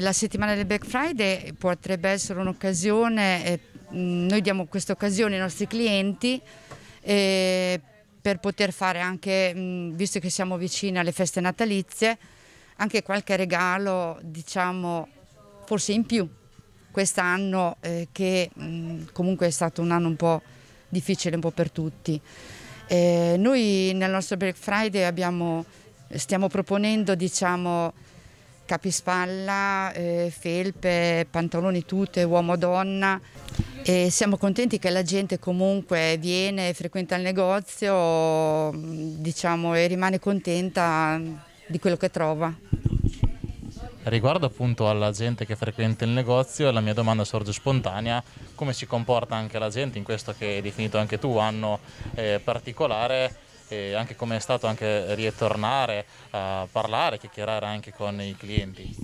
La settimana del Black Friday potrebbe essere un'occasione, eh, mm, noi diamo questa occasione ai nostri clienti eh, per poter fare anche, mm, visto che siamo vicini alle feste natalizie, anche qualche regalo, diciamo, forse in più quest'anno eh, che mm, comunque è stato un anno un po' difficile un po' per tutti. noi nel nostro Black Friday abbiamo, stiamo proponendo diciamo, capispalla, eh, felpe, pantaloni tute, uomo-donna. E siamo contenti che la gente comunque viene, frequenta il negozio diciamo, e rimane contenta di quello che trova. Riguardo appunto alla gente che frequenta il negozio, la mia domanda sorge spontanea, come si comporta anche la gente in questo che hai definito anche tu, anno eh, particolare, e anche come è stato anche ritornare a parlare, chiacchierare anche con i clienti.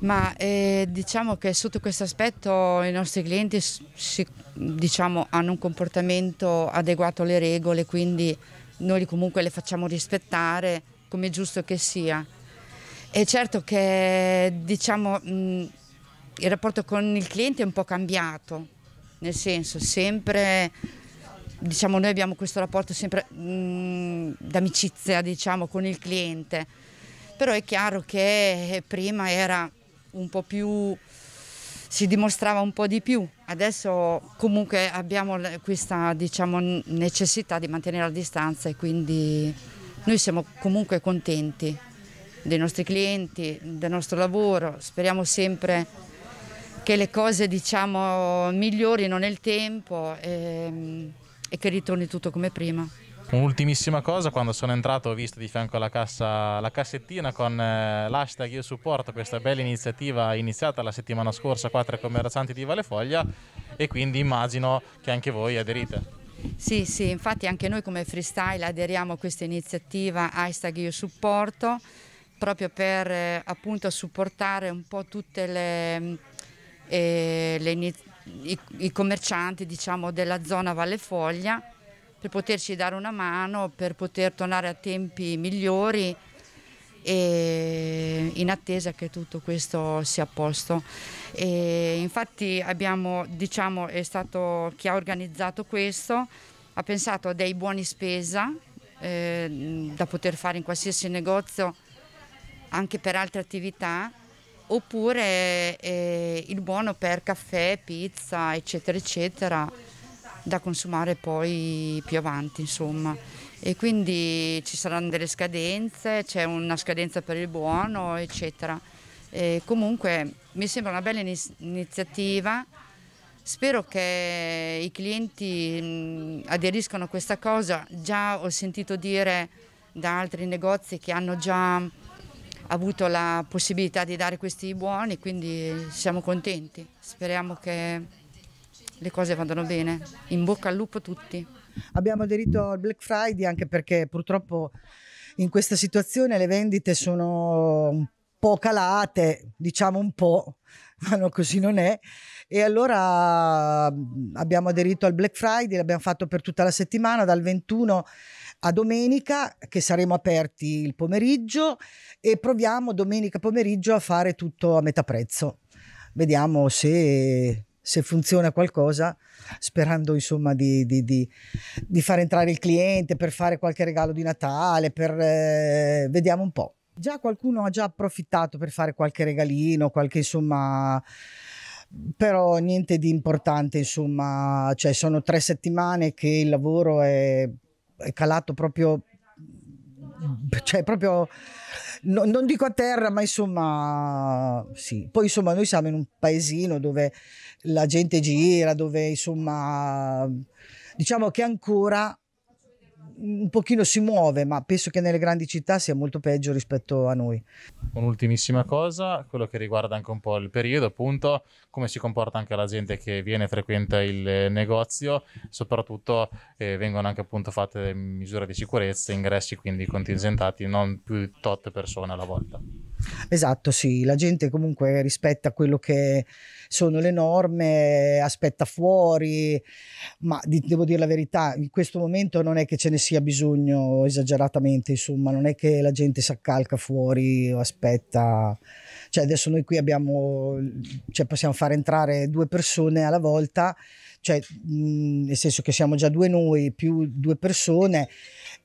Ma eh, diciamo che sotto questo aspetto i nostri clienti si, diciamo, hanno un comportamento adeguato alle regole, quindi noi comunque le facciamo rispettare come è giusto che sia. E certo che diciamo, mh, il rapporto con il cliente è un po' cambiato, nel senso sempre diciamo, noi abbiamo questo rapporto sempre mm, d'amicizia diciamo, con il cliente, però è chiaro che eh, prima era un po' più si dimostrava un po' di più. Adesso comunque abbiamo questa diciamo, necessità di mantenere la distanza e quindi noi siamo comunque contenti dei nostri clienti, del nostro lavoro, speriamo sempre che le cose diciamo, migliorino nel tempo. E, ehm, e che ritorni tutto come prima. Un'ultimissima cosa, quando sono entrato ho visto di fianco alla cassa la cassettina con eh, l'hashtag Io supporto questa bella iniziativa iniziata la settimana scorsa qua tra i commercianti di Valefoglia e quindi immagino che anche voi aderite. Sì, sì, infatti anche noi come freestyle aderiamo a questa iniziativa hashtag Io supporto proprio per eh, appunto supportare un po' tutte le, mm, eh, le iniziative i, i commercianti diciamo, della zona Valle Foglia per poterci dare una mano, per poter tornare a tempi migliori e in attesa che tutto questo sia a posto. E infatti abbiamo, diciamo, è stato chi ha organizzato questo, ha pensato a dei buoni spesa eh, da poter fare in qualsiasi negozio anche per altre attività oppure eh, il buono per caffè, pizza, eccetera, eccetera, da consumare poi più avanti, insomma. E quindi ci saranno delle scadenze, c'è una scadenza per il buono, eccetera. E comunque mi sembra una bella iniziativa. Spero che i clienti aderiscano a questa cosa. Già ho sentito dire da altri negozi che hanno già avuto la possibilità di dare questi buoni, quindi siamo contenti. Speriamo che le cose vadano bene. In bocca al lupo a tutti. Abbiamo aderito al Black Friday anche perché purtroppo in questa situazione le vendite sono po' calate, diciamo un po', ma no, così non è. E allora mm, abbiamo aderito al Black Friday, l'abbiamo fatto per tutta la settimana, dal 21 a domenica, che saremo aperti il pomeriggio e proviamo domenica pomeriggio a fare tutto a metà prezzo. Vediamo se, se funziona qualcosa, sperando insomma di, di, di, di, far entrare il cliente per fare qualche regalo di Natale, per, eh, vediamo un po' già qualcuno ha già approfittato per fare qualche regalino, qualche insomma però niente di importante, insomma, cioè sono tre settimane che il lavoro è, è calato proprio, cioè proprio, no, non dico a terra, ma insomma, sì. Poi insomma noi siamo in un paesino dove la gente gira, dove insomma, diciamo che ancora un pochino si muove, ma penso che nelle grandi città sia molto peggio rispetto a noi. Un'ultimissima cosa, quello che riguarda anche un po' il periodo, appunto, come si comporta anche la gente che viene e frequenta il negozio, soprattutto eh, vengono anche appunto fatte misure di sicurezza, ingressi quindi contingentati, non più tot persone alla volta. Esatto, sì, la gente comunque rispetta quello che sono le norme, aspetta fuori, ma di, devo dire la verità, in questo momento non è che ce ne sia bisogno esageratamente, insomma, non è che la gente si accalca fuori o aspetta, cioè adesso noi qui abbiamo, cioè possiamo far entrare due persone alla volta cioè mh, nel senso che siamo già due noi più due persone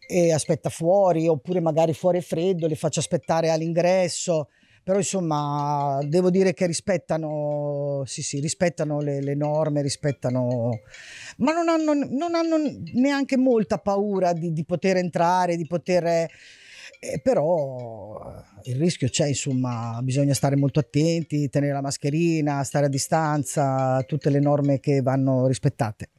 e aspetta fuori oppure magari fuori è freddo, le faccio aspettare all'ingresso però insomma devo dire che rispettano, sì, sì, rispettano le, le, norme, rispettano, ma non hanno, non hanno neanche molta paura di, di poter entrare, di poter eh, però eh, il rischio c'è, insomma, bisogna stare molto attenti, tenere la mascherina, stare a distanza, tutte le norme che vanno rispettate.